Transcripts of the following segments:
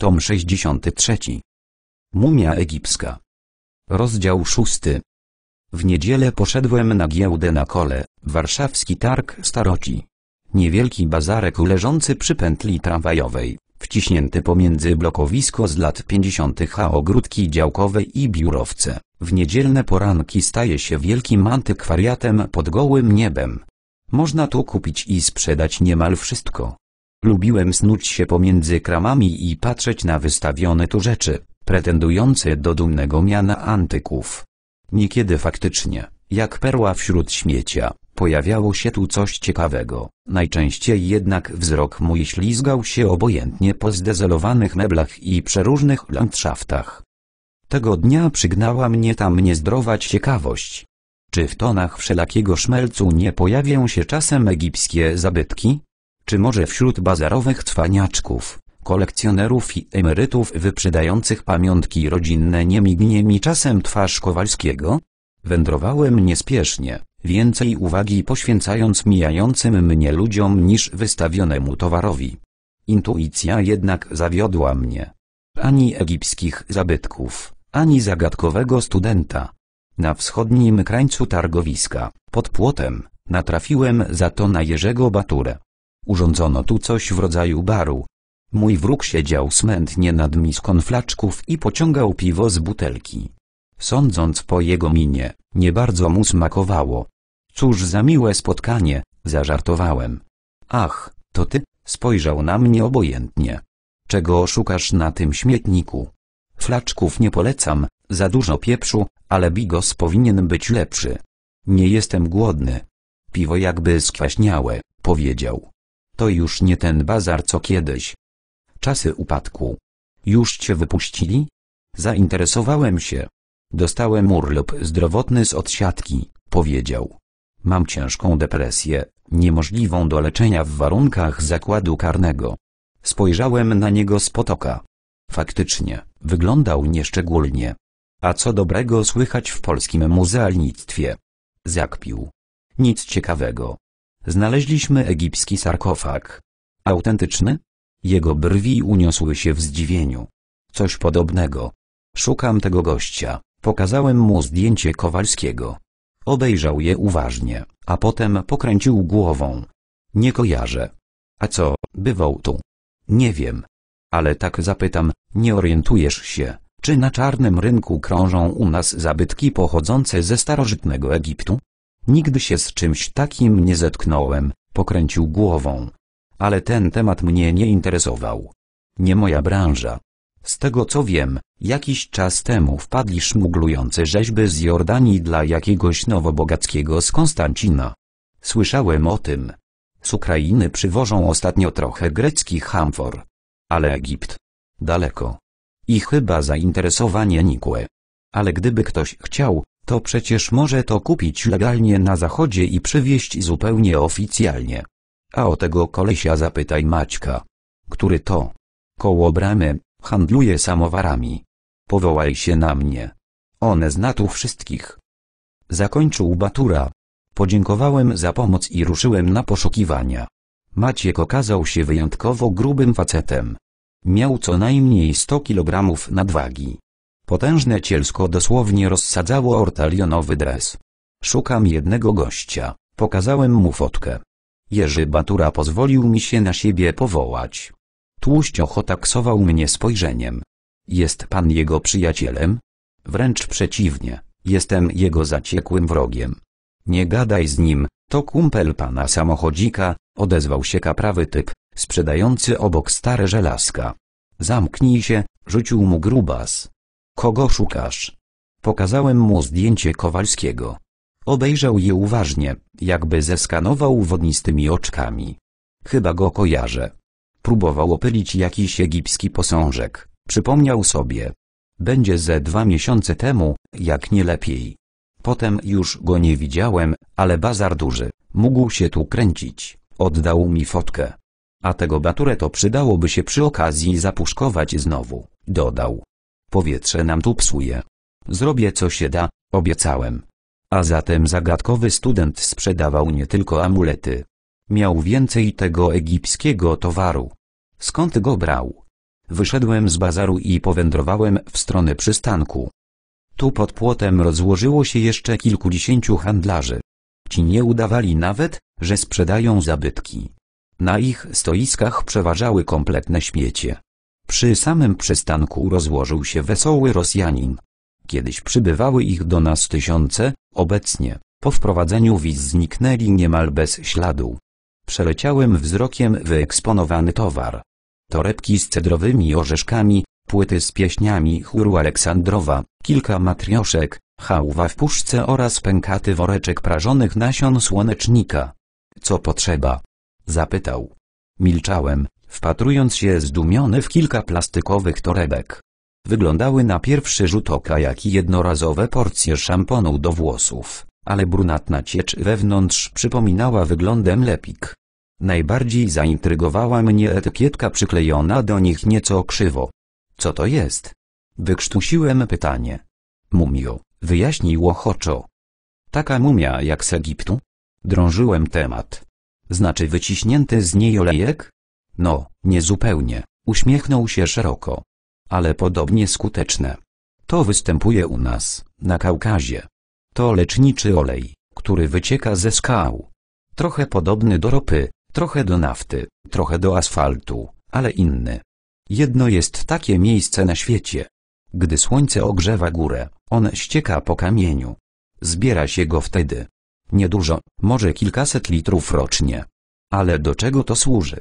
Tom 63. Mumia egipska. Rozdział 6. W niedzielę poszedłem na giełdę na kole, warszawski targ staroci. Niewielki bazarek leżący przy pętli tramwajowej, wciśnięty pomiędzy blokowisko z lat 50. a ogródki działkowe i biurowce, w niedzielne poranki staje się wielkim antykwariatem pod gołym niebem. Można tu kupić i sprzedać niemal wszystko. Lubiłem snuć się pomiędzy kramami i patrzeć na wystawione tu rzeczy, pretendujące do dumnego miana antyków. Niekiedy faktycznie, jak perła wśród śmiecia, pojawiało się tu coś ciekawego, najczęściej jednak wzrok mój ślizgał się obojętnie po zdezelowanych meblach i przeróżnych landszaftach. Tego dnia przygnała mnie tam niezdrowa ciekawość. Czy w tonach wszelakiego szmelcu nie pojawią się czasem egipskie zabytki? czy może wśród bazarowych cwaniaczków, kolekcjonerów i emerytów wyprzedających pamiątki rodzinne nie mignie mi czasem twarz Kowalskiego? Wędrowałem niespiesznie, więcej uwagi poświęcając mijającym mnie ludziom niż wystawionemu towarowi. Intuicja jednak zawiodła mnie. Ani egipskich zabytków, ani zagadkowego studenta. Na wschodnim krańcu targowiska, pod płotem, natrafiłem za to na Jerzego Baturę. Urządzono tu coś w rodzaju baru. Mój wróg siedział smętnie nad miską flaczków i pociągał piwo z butelki. Sądząc po jego minie, nie bardzo mu smakowało. Cóż za miłe spotkanie, zażartowałem. Ach, to ty, spojrzał na mnie obojętnie. Czego szukasz na tym śmietniku? Flaczków nie polecam, za dużo pieprzu, ale bigos powinien być lepszy. Nie jestem głodny. Piwo jakby skwaśniałe, powiedział. To już nie ten bazar co kiedyś. Czasy upadku. Już cię wypuścili? Zainteresowałem się. Dostałem urlop zdrowotny z odsiadki, powiedział. Mam ciężką depresję, niemożliwą do leczenia w warunkach zakładu karnego. Spojrzałem na niego z potoka. Faktycznie, wyglądał nieszczególnie. A co dobrego słychać w polskim muzealnictwie? Zakpił. Nic ciekawego. Znaleźliśmy egipski sarkofag. Autentyczny? Jego brwi uniosły się w zdziwieniu. Coś podobnego. Szukam tego gościa. Pokazałem mu zdjęcie Kowalskiego. Obejrzał je uważnie, a potem pokręcił głową. Nie kojarzę. A co, bywał tu? Nie wiem. Ale tak zapytam, nie orientujesz się, czy na czarnym rynku krążą u nas zabytki pochodzące ze starożytnego Egiptu? Nigdy się z czymś takim nie zetknąłem, pokręcił głową. Ale ten temat mnie nie interesował. Nie moja branża. Z tego co wiem, jakiś czas temu wpadli szmuglujące rzeźby z Jordanii dla jakiegoś nowobogackiego z Konstancina. Słyszałem o tym. Z Ukrainy przywożą ostatnio trochę greckich hamfor. Ale Egipt. Daleko. I chyba zainteresowanie nikłe. Ale gdyby ktoś chciał, to przecież może to kupić legalnie na zachodzie i przywieźć zupełnie oficjalnie. A o tego kolesia zapytaj Maćka. Który to? Koło bramy, handluje samowarami. Powołaj się na mnie. One zna tu wszystkich. Zakończył Batura. Podziękowałem za pomoc i ruszyłem na poszukiwania. Maciek okazał się wyjątkowo grubym facetem. Miał co najmniej 100 kg nadwagi. Potężne cielsko dosłownie rozsadzało ortalionowy dres. Szukam jednego gościa, pokazałem mu fotkę. Jerzy Batura pozwolił mi się na siebie powołać. Tłuściocho taksował mnie spojrzeniem. Jest pan jego przyjacielem? Wręcz przeciwnie, jestem jego zaciekłym wrogiem. Nie gadaj z nim, to kumpel pana samochodzika, odezwał się kaprawy typ, sprzedający obok stare żelazka. Zamknij się, rzucił mu grubas. Kogo szukasz? Pokazałem mu zdjęcie Kowalskiego. Obejrzał je uważnie, jakby zeskanował wodnistymi oczkami. Chyba go kojarzę. Próbował opylić jakiś egipski posążek, przypomniał sobie. Będzie ze dwa miesiące temu, jak nie lepiej. Potem już go nie widziałem, ale bazar duży, mógł się tu kręcić, oddał mi fotkę. A tego baturę to przydałoby się przy okazji zapuszkować znowu, dodał. Powietrze nam tu psuje. Zrobię co się da, obiecałem. A zatem zagadkowy student sprzedawał nie tylko amulety. Miał więcej tego egipskiego towaru. Skąd go brał? Wyszedłem z bazaru i powędrowałem w stronę przystanku. Tu pod płotem rozłożyło się jeszcze kilkudziesięciu handlarzy. Ci nie udawali nawet, że sprzedają zabytki. Na ich stoiskach przeważały kompletne śmiecie. Przy samym przystanku rozłożył się wesoły Rosjanin. Kiedyś przybywały ich do nas tysiące, obecnie, po wprowadzeniu wiz zniknęli niemal bez śladu. Przeleciałem wzrokiem wyeksponowany towar. Torebki z cedrowymi orzeszkami, płyty z pieśniami chóru Aleksandrowa, kilka matrioszek, hałwa w puszce oraz pękaty woreczek prażonych nasion słonecznika. Co potrzeba? Zapytał. Milczałem, wpatrując się zdumiony w kilka plastikowych torebek. Wyglądały na pierwszy rzut oka jak jednorazowe porcje szamponu do włosów, ale brunatna ciecz wewnątrz przypominała wyglądem lepik. Najbardziej zaintrygowała mnie etykietka przyklejona do nich nieco krzywo. Co to jest? Wykrztusiłem pytanie. Mumio, wyjaśnił ochoczo. Taka mumia jak z Egiptu? Drążyłem temat. Znaczy wyciśnięty z niej olejek? No, niezupełnie, uśmiechnął się szeroko. Ale podobnie skuteczne. To występuje u nas, na Kaukazie. To leczniczy olej, który wycieka ze skał. Trochę podobny do ropy, trochę do nafty, trochę do asfaltu, ale inny. Jedno jest takie miejsce na świecie. Gdy słońce ogrzewa górę, on ścieka po kamieniu. Zbiera się go wtedy. Niedużo, może kilkaset litrów rocznie. Ale do czego to służy?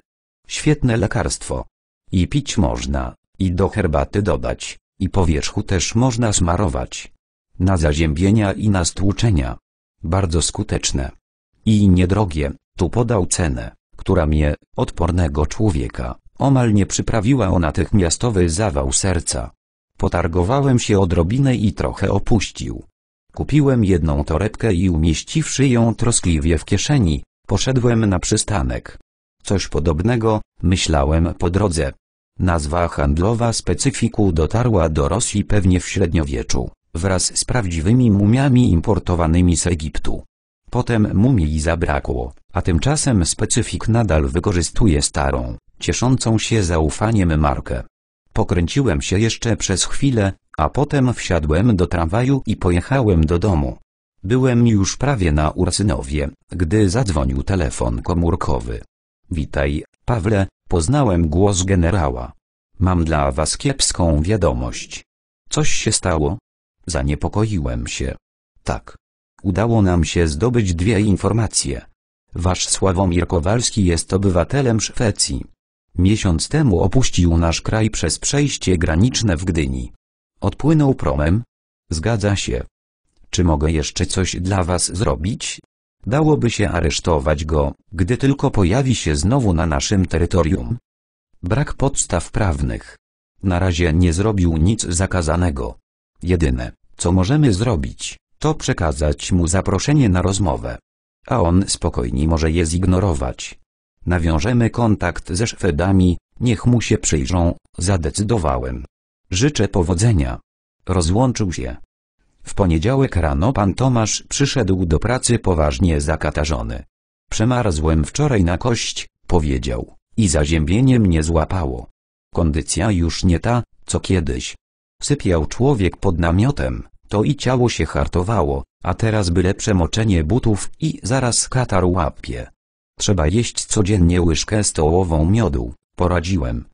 Świetne lekarstwo. I pić można, i do herbaty dodać, i powierzchu też można smarować. Na zaziębienia i na stłuczenia. Bardzo skuteczne. I niedrogie, tu podał cenę, która mnie, odpornego człowieka, omal nie przyprawiła o natychmiastowy zawał serca. Potargowałem się odrobinę i trochę opuścił. Kupiłem jedną torebkę i umieściwszy ją troskliwie w kieszeni, poszedłem na przystanek. Coś podobnego, myślałem po drodze. Nazwa handlowa specyfiku dotarła do Rosji pewnie w średniowieczu, wraz z prawdziwymi mumiami importowanymi z Egiptu. Potem mumii zabrakło, a tymczasem specyfik nadal wykorzystuje starą, cieszącą się zaufaniem markę. Pokręciłem się jeszcze przez chwilę, a potem wsiadłem do tramwaju i pojechałem do domu. Byłem już prawie na Ursynowie, gdy zadzwonił telefon komórkowy. Witaj, Pawle, poznałem głos generała. Mam dla was kiepską wiadomość. Coś się stało? Zaniepokoiłem się. Tak. Udało nam się zdobyć dwie informacje. Wasz Sławomir Kowalski jest obywatelem Szwecji. Miesiąc temu opuścił nasz kraj przez przejście graniczne w Gdyni. Odpłynął promem? Zgadza się. Czy mogę jeszcze coś dla was zrobić? Dałoby się aresztować go, gdy tylko pojawi się znowu na naszym terytorium. Brak podstaw prawnych. Na razie nie zrobił nic zakazanego. Jedyne, co możemy zrobić, to przekazać mu zaproszenie na rozmowę. A on spokojnie może je zignorować. Nawiążemy kontakt ze Szwedami, niech mu się przyjrzą, zadecydowałem. Życzę powodzenia. Rozłączył się. W poniedziałek rano pan Tomasz przyszedł do pracy poważnie zakatarzony. Przemarzłem wczoraj na kość, powiedział, i zaziębienie mnie złapało. Kondycja już nie ta, co kiedyś. Sypiał człowiek pod namiotem, to i ciało się hartowało, a teraz byle przemoczenie butów i zaraz katar łapie. Trzeba jeść codziennie łyżkę stołową miodu, poradziłem.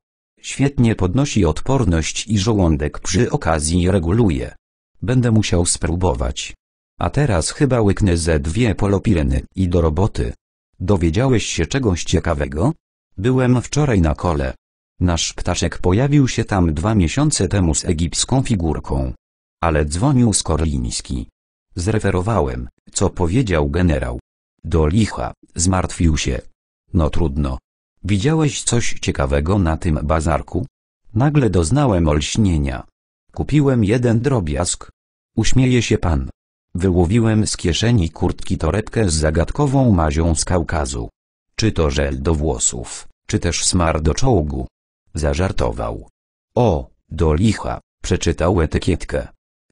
Świetnie podnosi odporność i żołądek przy okazji reguluje. Będę musiał spróbować. A teraz chyba łyknę ze dwie polopireny i do roboty. Dowiedziałeś się czegoś ciekawego? Byłem wczoraj na kole. Nasz ptaszek pojawił się tam dwa miesiące temu z egipską figurką. Ale dzwonił Skorliński. Zreferowałem, co powiedział generał. Do licha, zmartwił się. No trudno. Widziałeś coś ciekawego na tym bazarku? Nagle doznałem olśnienia. Kupiłem jeden drobiazg. Uśmieje się pan. Wyłowiłem z kieszeni kurtki torebkę z zagadkową mazią z Kaukazu. Czy to żel do włosów, czy też smar do czołgu? Zażartował. O, do licha, przeczytał etykietkę.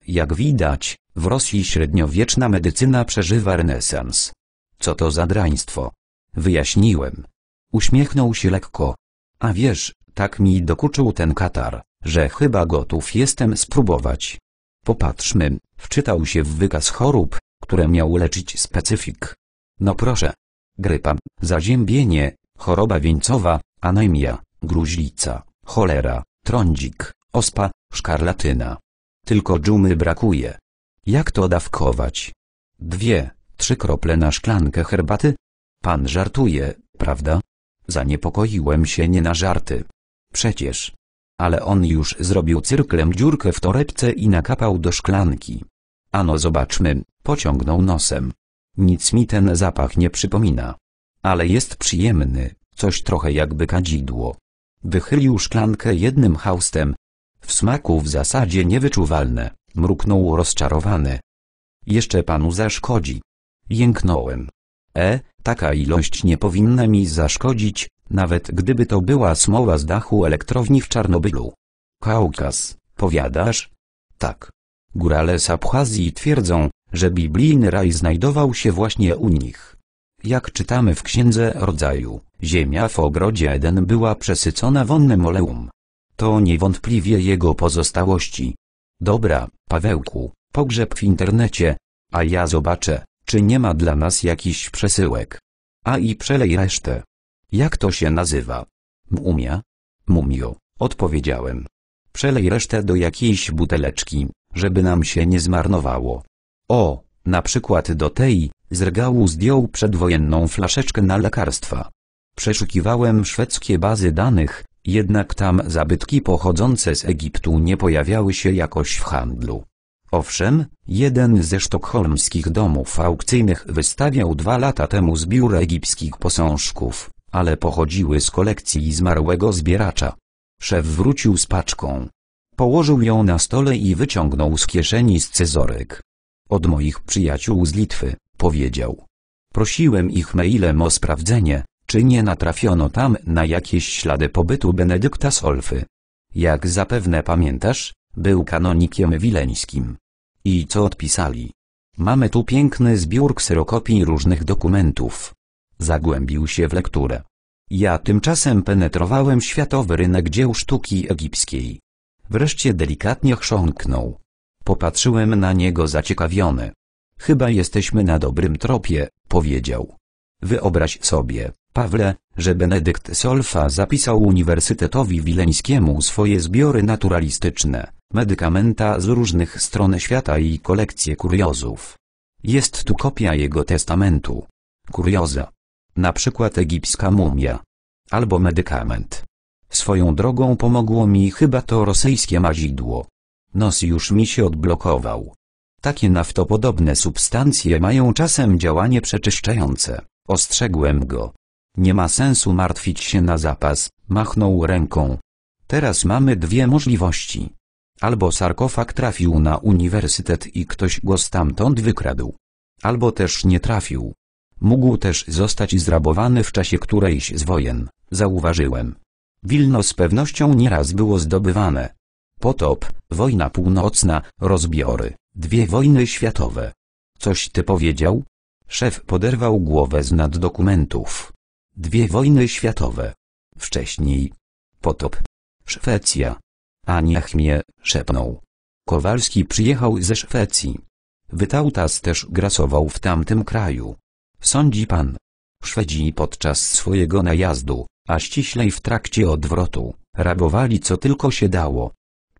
Jak widać, w Rosji średniowieczna medycyna przeżywa renesans. Co to za draństwo? Wyjaśniłem. Uśmiechnął się lekko. A wiesz, tak mi dokuczył ten katar że chyba gotów jestem spróbować. Popatrzmy, wczytał się w wykaz chorób, które miał leczyć specyfik. No proszę. Grypa, zaziębienie, choroba wieńcowa, anemia, gruźlica, cholera, trądzik, ospa, szkarlatyna. Tylko dżumy brakuje. Jak to dawkować? Dwie, trzy krople na szklankę herbaty? Pan żartuje, prawda? Zaniepokoiłem się nie na żarty. Przecież, ale on już zrobił cyrklem dziurkę w torebce i nakapał do szklanki. Ano zobaczmy, pociągnął nosem. Nic mi ten zapach nie przypomina. Ale jest przyjemny, coś trochę jakby kadzidło. Wychylił szklankę jednym haustem. W smaku w zasadzie niewyczuwalne, mruknął rozczarowany. Jeszcze panu zaszkodzi. Jęknąłem. E, taka ilość nie powinna mi zaszkodzić, nawet gdyby to była smoła z dachu elektrowni w Czarnobylu. Kaukas, powiadasz? Tak. Górale z Abchazji twierdzą, że biblijny raj znajdował się właśnie u nich. Jak czytamy w Księdze Rodzaju, ziemia w ogrodzie Eden była przesycona wonnym oleum. To niewątpliwie jego pozostałości. Dobra, Pawełku, pogrzeb w internecie, a ja zobaczę, czy nie ma dla nas jakiś przesyłek. A i przelej resztę. Jak to się nazywa? Mumia? Mumio, odpowiedziałem. Przelej resztę do jakiejś buteleczki, żeby nam się nie zmarnowało. O, na przykład do tej, z regału zdjął przedwojenną flaszeczkę na lekarstwa. Przeszukiwałem szwedzkie bazy danych, jednak tam zabytki pochodzące z Egiptu nie pojawiały się jakoś w handlu. Owszem, jeden ze sztokholmskich domów aukcyjnych wystawiał dwa lata temu zbiór egipskich posążków ale pochodziły z kolekcji zmarłego zbieracza. Szef wrócił z paczką. Położył ją na stole i wyciągnął z kieszeni scyzoryk. Od moich przyjaciół z Litwy, powiedział. Prosiłem ich mailem o sprawdzenie, czy nie natrafiono tam na jakieś ślady pobytu Benedykta Solfy. Jak zapewne pamiętasz, był kanonikiem wileńskim. I co odpisali? Mamy tu piękny zbiór kserokopii różnych dokumentów. Zagłębił się w lekturę. Ja tymczasem penetrowałem światowy rynek dzieł sztuki egipskiej. Wreszcie delikatnie chrząknął. Popatrzyłem na niego zaciekawiony. Chyba jesteśmy na dobrym tropie, powiedział. Wyobraź sobie, Pawle, że Benedykt Solfa zapisał Uniwersytetowi Wileńskiemu swoje zbiory naturalistyczne, medykamenta z różnych stron świata i kolekcję kuriozów. Jest tu kopia jego testamentu. Kurioza, na przykład egipska mumia. Albo medykament. Swoją drogą pomogło mi chyba to rosyjskie mazidło. Nos już mi się odblokował. Takie naftopodobne substancje mają czasem działanie przeczyszczające. Ostrzegłem go. Nie ma sensu martwić się na zapas, machnął ręką. Teraz mamy dwie możliwości. Albo sarkofag trafił na uniwersytet i ktoś go stamtąd wykradł. Albo też nie trafił. Mógł też zostać zrabowany w czasie którejś z wojen, zauważyłem. Wilno z pewnością nieraz było zdobywane. Potop, wojna północna, rozbiory, dwie wojny światowe. Coś ty powiedział? Szef poderwał głowę z nad dokumentów. Dwie wojny światowe. Wcześniej. Potop. Szwecja. A niech mnie, szepnął. Kowalski przyjechał ze Szwecji. Wytautas też grasował w tamtym kraju. Sądzi pan. Szwedzi podczas swojego najazdu, a ściślej w trakcie odwrotu, rabowali co tylko się dało.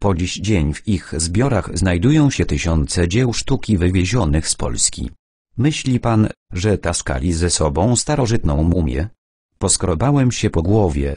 Po dziś dzień w ich zbiorach znajdują się tysiące dzieł sztuki wywiezionych z Polski. Myśli pan, że taskali ze sobą starożytną mumię? Poskrobałem się po głowie.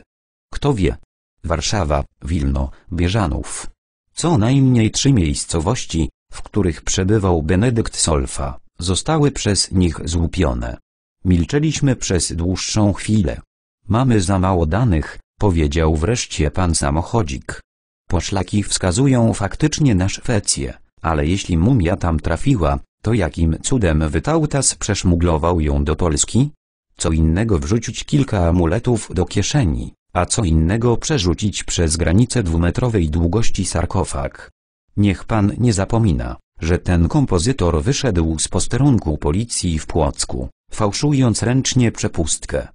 Kto wie? Warszawa, Wilno, Bieżanów. Co najmniej trzy miejscowości, w których przebywał Benedykt Solfa. Zostały przez nich złupione. Milczeliśmy przez dłuższą chwilę. Mamy za mało danych, powiedział wreszcie pan samochodzik. Poszlaki wskazują faktycznie na Szwecję, ale jeśli mumia tam trafiła, to jakim cudem Wytautas przeszmuglował ją do Polski? Co innego wrzucić kilka amuletów do kieszeni, a co innego przerzucić przez granicę dwumetrowej długości sarkofag. Niech pan nie zapomina, że ten kompozytor wyszedł z posterunku policji w Płocku, fałszując ręcznie przepustkę.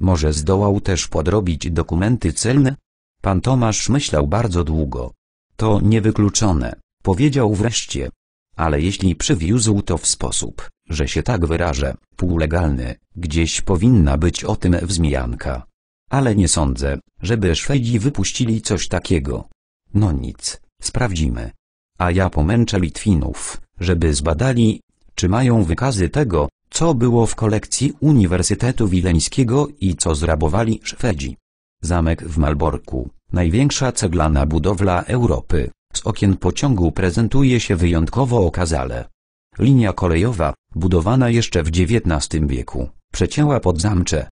Może zdołał też podrobić dokumenty celne? Pan Tomasz myślał bardzo długo. To niewykluczone, powiedział wreszcie. Ale jeśli przywiózł to w sposób, że się tak wyrażę, półlegalny, gdzieś powinna być o tym wzmianka. Ale nie sądzę, żeby Szwedzi wypuścili coś takiego. No nic, sprawdzimy a ja pomęczę Litwinów, żeby zbadali, czy mają wykazy tego, co było w kolekcji Uniwersytetu Wileńskiego i co zrabowali Szwedzi. Zamek w Malborku, największa ceglana budowla Europy, z okien pociągu prezentuje się wyjątkowo okazale. Linia kolejowa, budowana jeszcze w XIX wieku, przecięła pod zamcze.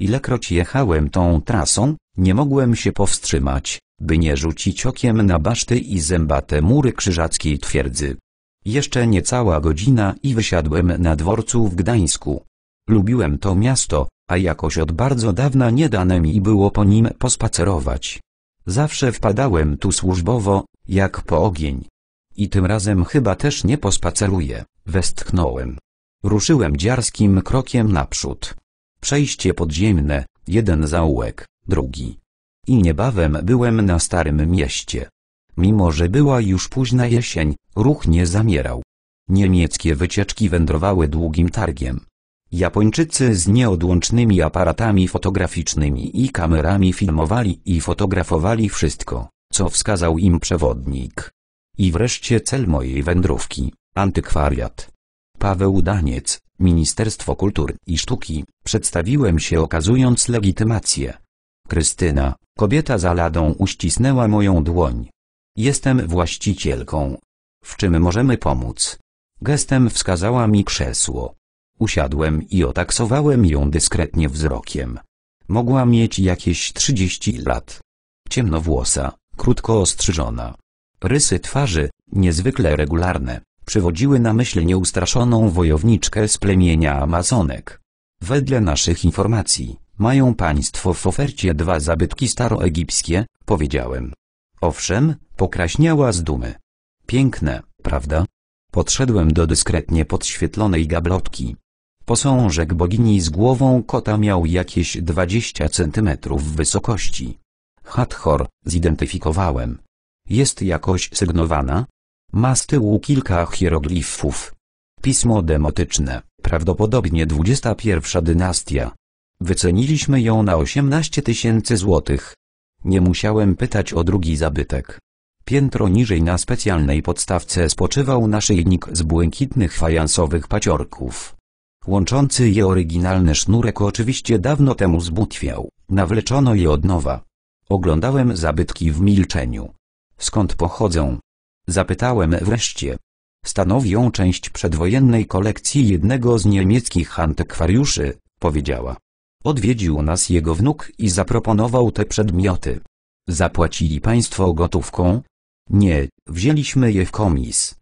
Ilekroć jechałem tą trasą, nie mogłem się powstrzymać, by nie rzucić okiem na baszty i zębate mury krzyżackiej twierdzy. Jeszcze niecała godzina i wysiadłem na dworcu w Gdańsku. Lubiłem to miasto, a jakoś od bardzo dawna nie dane mi było po nim pospacerować. Zawsze wpadałem tu służbowo, jak po ogień. I tym razem chyba też nie pospaceruję, westchnąłem. Ruszyłem dziarskim krokiem naprzód. Przejście podziemne, jeden zaułek, drugi. I niebawem byłem na Starym Mieście. Mimo, że była już późna jesień, ruch nie zamierał. Niemieckie wycieczki wędrowały długim targiem. Japończycy z nieodłącznymi aparatami fotograficznymi i kamerami filmowali i fotografowali wszystko, co wskazał im przewodnik. I wreszcie cel mojej wędrówki – antykwariat. Paweł Daniec, Ministerstwo Kultury i Sztuki, przedstawiłem się okazując legitymację. Krystyna, kobieta za ladą uścisnęła moją dłoń. Jestem właścicielką. W czym możemy pomóc? Gestem wskazała mi krzesło. Usiadłem i otaksowałem ją dyskretnie wzrokiem. Mogła mieć jakieś trzydzieści lat. Ciemnowłosa, krótko ostrzyżona. Rysy twarzy, niezwykle regularne, przywodziły na myśl nieustraszoną wojowniczkę z plemienia Amazonek. Wedle naszych informacji, mają państwo w ofercie dwa zabytki staroegipskie, powiedziałem. Owszem, pokraśniała z dumy. Piękne, prawda? Podszedłem do dyskretnie podświetlonej gablotki. Posążek bogini z głową kota miał jakieś 20 centymetrów wysokości. Hathor, zidentyfikowałem. Jest jakoś sygnowana? Ma z tyłu kilka hieroglifów. Pismo demotyczne, prawdopodobnie 21 dynastia. Wyceniliśmy ją na 18 tysięcy złotych. Nie musiałem pytać o drugi zabytek. Piętro niżej na specjalnej podstawce spoczywał naszyjnik z błękitnych fajansowych paciorków. Łączący je oryginalny sznurek oczywiście dawno temu zbutwiał, nawleczono je od nowa. Oglądałem zabytki w milczeniu. Skąd pochodzą? Zapytałem wreszcie. Stanowią część przedwojennej kolekcji jednego z niemieckich antykwariuszy, powiedziała. Odwiedził nas jego wnuk i zaproponował te przedmioty. Zapłacili państwo gotówką? Nie, wzięliśmy je w komis.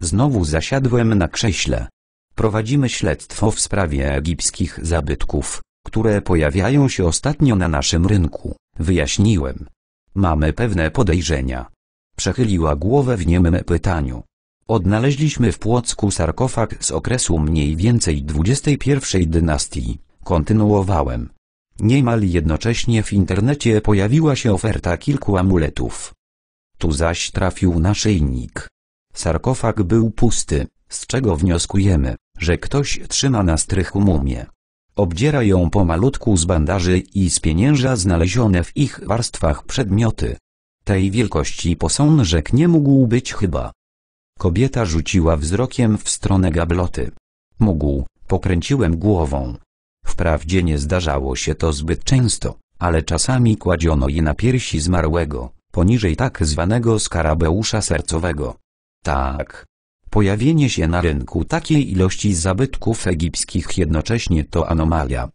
Znowu zasiadłem na krześle. Prowadzimy śledztwo w sprawie egipskich zabytków, które pojawiają się ostatnio na naszym rynku, wyjaśniłem. Mamy pewne podejrzenia. Przechyliła głowę w niemym pytaniu. Odnaleźliśmy w Płocku sarkofag z okresu mniej więcej XXI dynastii. Kontynuowałem. Niemal jednocześnie w internecie pojawiła się oferta kilku amuletów. Tu zaś trafił naszyjnik. Sarkofag był pusty, z czego wnioskujemy, że ktoś trzyma na strychu mumię. Obdziera ją pomalutku z bandaży i z pienięża znalezione w ich warstwach przedmioty. Tej wielkości posążek nie mógł być chyba. Kobieta rzuciła wzrokiem w stronę gabloty. Mógł, pokręciłem głową. Wprawdzie nie zdarzało się to zbyt często, ale czasami kładziono je na piersi zmarłego, poniżej tak zwanego skarabeusza sercowego. Tak. Pojawienie się na rynku takiej ilości zabytków egipskich jednocześnie to anomalia.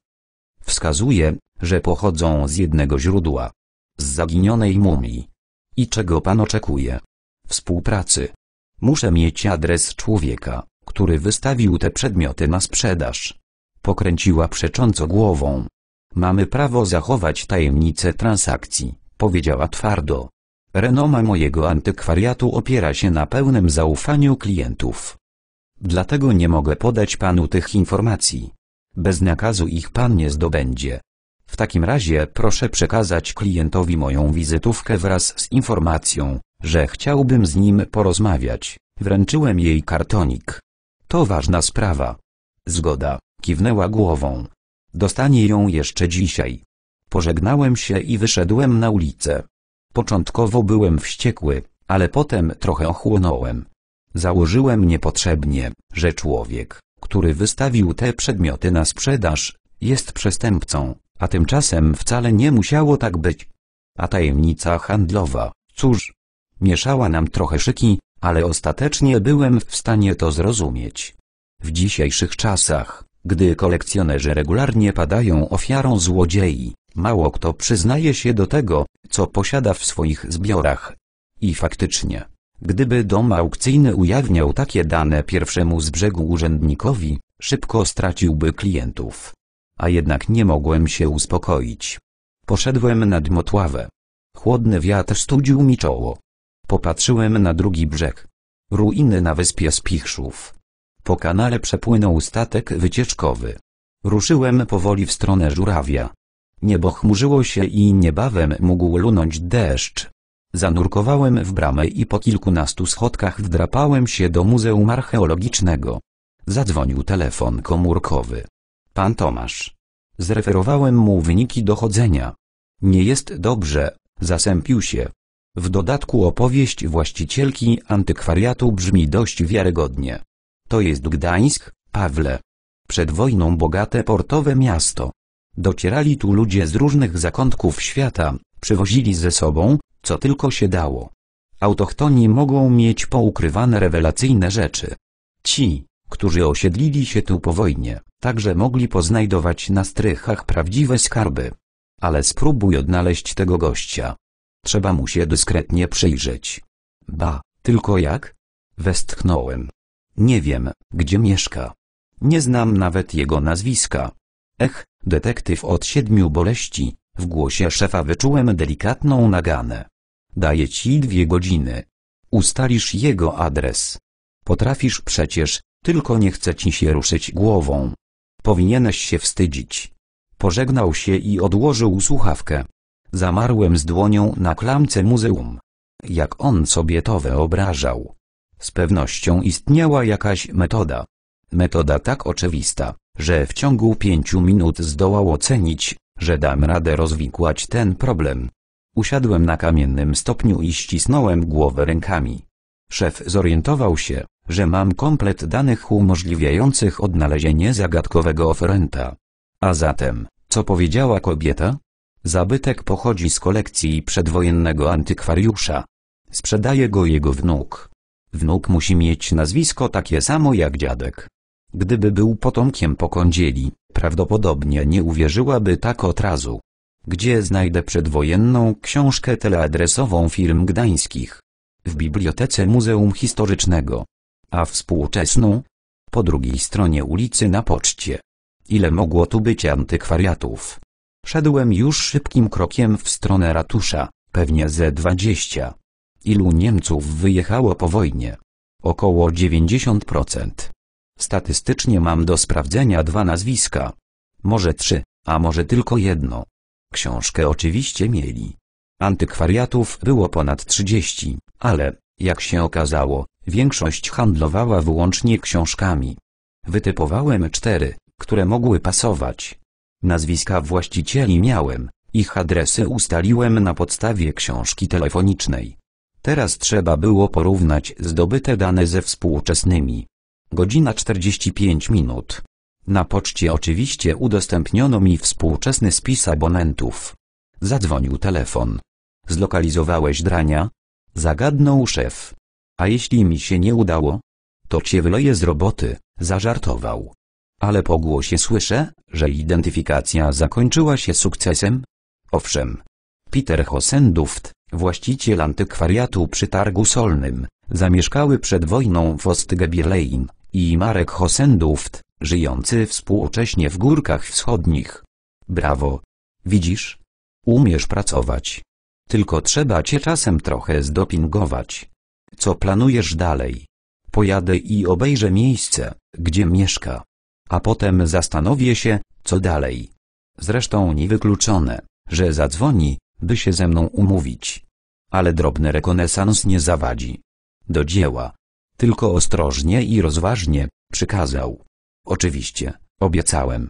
Wskazuje, że pochodzą z jednego źródła. Z zaginionej mumii. I czego pan oczekuje? Współpracy. Muszę mieć adres człowieka, który wystawił te przedmioty na sprzedaż. Pokręciła przecząco głową. Mamy prawo zachować tajemnicę transakcji, powiedziała twardo. Renoma mojego antykwariatu opiera się na pełnym zaufaniu klientów. Dlatego nie mogę podać panu tych informacji. Bez nakazu ich pan nie zdobędzie. W takim razie proszę przekazać klientowi moją wizytówkę wraz z informacją, że chciałbym z nim porozmawiać. Wręczyłem jej kartonik. To ważna sprawa. Zgoda. Kiwnęła głową. Dostanie ją jeszcze dzisiaj. Pożegnałem się i wyszedłem na ulicę. Początkowo byłem wściekły, ale potem trochę ochłonąłem. Założyłem niepotrzebnie, że człowiek, który wystawił te przedmioty na sprzedaż, jest przestępcą, a tymczasem wcale nie musiało tak być. A tajemnica handlowa, cóż, mieszała nam trochę szyki, ale ostatecznie byłem w stanie to zrozumieć. W dzisiejszych czasach, gdy kolekcjonerzy regularnie padają ofiarą złodziei, mało kto przyznaje się do tego, co posiada w swoich zbiorach. I faktycznie, gdyby dom aukcyjny ujawniał takie dane pierwszemu z brzegu urzędnikowi, szybko straciłby klientów. A jednak nie mogłem się uspokoić. Poszedłem nad Motławę. Chłodny wiatr studził mi czoło. Popatrzyłem na drugi brzeg. Ruiny na wyspie Spichrzów. Po kanale przepłynął statek wycieczkowy. Ruszyłem powoli w stronę żurawia. Niebo chmurzyło się i niebawem mógł lunąć deszcz. Zanurkowałem w bramę i po kilkunastu schodkach wdrapałem się do muzeum archeologicznego. Zadzwonił telefon komórkowy. Pan Tomasz. Zreferowałem mu wyniki dochodzenia. Nie jest dobrze, zasępił się. W dodatku opowieść właścicielki antykwariatu brzmi dość wiarygodnie. To jest Gdańsk, Pawle. Przed wojną bogate portowe miasto. Docierali tu ludzie z różnych zakątków świata, przywozili ze sobą, co tylko się dało. Autochtoni mogą mieć poukrywane rewelacyjne rzeczy. Ci, którzy osiedlili się tu po wojnie, także mogli poznajdować na strychach prawdziwe skarby. Ale spróbuj odnaleźć tego gościa. Trzeba mu się dyskretnie przyjrzeć. Ba, tylko jak? Westchnąłem. Nie wiem, gdzie mieszka. Nie znam nawet jego nazwiska. Ech, detektyw od siedmiu boleści, w głosie szefa wyczułem delikatną naganę. Daję ci dwie godziny. Ustalisz jego adres. Potrafisz przecież, tylko nie chce ci się ruszyć głową. Powinieneś się wstydzić. Pożegnał się i odłożył słuchawkę. Zamarłem z dłonią na klamce muzeum. Jak on sobie to wyobrażał. Z pewnością istniała jakaś metoda. Metoda tak oczywista, że w ciągu pięciu minut zdołał ocenić, że dam radę rozwikłać ten problem. Usiadłem na kamiennym stopniu i ścisnąłem głowę rękami. Szef zorientował się, że mam komplet danych umożliwiających odnalezienie zagadkowego oferenta. A zatem, co powiedziała kobieta? Zabytek pochodzi z kolekcji przedwojennego antykwariusza. Sprzedaje go jego wnuk. Wnuk musi mieć nazwisko takie samo jak dziadek. Gdyby był potomkiem pokądzieli, prawdopodobnie nie uwierzyłaby tak od razu. Gdzie znajdę przedwojenną książkę teleadresową firm gdańskich? W bibliotece Muzeum Historycznego. A współczesną? Po drugiej stronie ulicy na poczcie. Ile mogło tu być antykwariatów? Szedłem już szybkim krokiem w stronę ratusza, pewnie ze dwadzieścia. Ilu Niemców wyjechało po wojnie? Około 90%. Statystycznie mam do sprawdzenia dwa nazwiska. Może trzy, a może tylko jedno. Książkę oczywiście mieli. Antykwariatów było ponad 30, ale, jak się okazało, większość handlowała wyłącznie książkami. Wytypowałem cztery, które mogły pasować. Nazwiska właścicieli miałem, ich adresy ustaliłem na podstawie książki telefonicznej. Teraz trzeba było porównać zdobyte dane ze współczesnymi. Godzina 45 minut. Na poczcie oczywiście udostępniono mi współczesny spis abonentów. Zadzwonił telefon. Zlokalizowałeś drania? Zagadnął szef. A jeśli mi się nie udało? To cię wyleję z roboty, zażartował. Ale po głosie słyszę, że identyfikacja zakończyła się sukcesem? Owszem. Peter Hosenduft, właściciel antykwariatu przy Targu Solnym, zamieszkały przed wojną w Ostgebirlein, i Marek Hosenduft, żyjący współcześnie w Górkach Wschodnich. Brawo! Widzisz? Umiesz pracować. Tylko trzeba cię czasem trochę zdopingować. Co planujesz dalej? Pojadę i obejrzę miejsce, gdzie mieszka. A potem zastanowię się, co dalej. Zresztą niewykluczone, że zadzwoni by się ze mną umówić. Ale drobny rekonesans nie zawadzi. Do dzieła. Tylko ostrożnie i rozważnie, przykazał. Oczywiście, obiecałem.